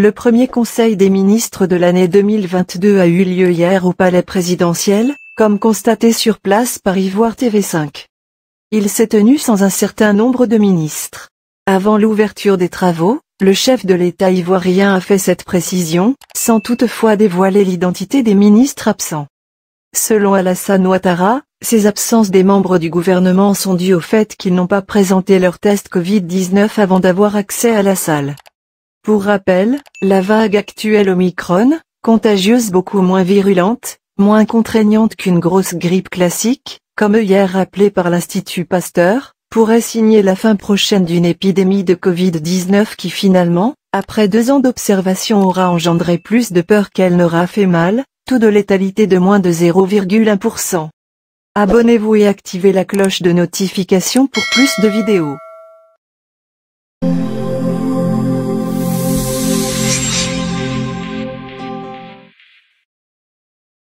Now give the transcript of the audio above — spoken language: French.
Le premier conseil des ministres de l'année 2022 a eu lieu hier au palais présidentiel, comme constaté sur place par Ivoire TV5. Il s'est tenu sans un certain nombre de ministres. Avant l'ouverture des travaux, le chef de l'État ivoirien a fait cette précision, sans toutefois dévoiler l'identité des ministres absents. Selon Alassane Ouattara, ces absences des membres du gouvernement sont dues au fait qu'ils n'ont pas présenté leur test Covid-19 avant d'avoir accès à la salle. Pour rappel, la vague actuelle Omicron, contagieuse beaucoup moins virulente, moins contraignante qu'une grosse grippe classique, comme hier rappelé par l'Institut Pasteur, pourrait signer la fin prochaine d'une épidémie de Covid-19 qui finalement, après deux ans d'observation aura engendré plus de peur qu'elle n'aura fait mal, tout de létalité de moins de 0,1%. Abonnez-vous et activez la cloche de notification pour plus de vidéos.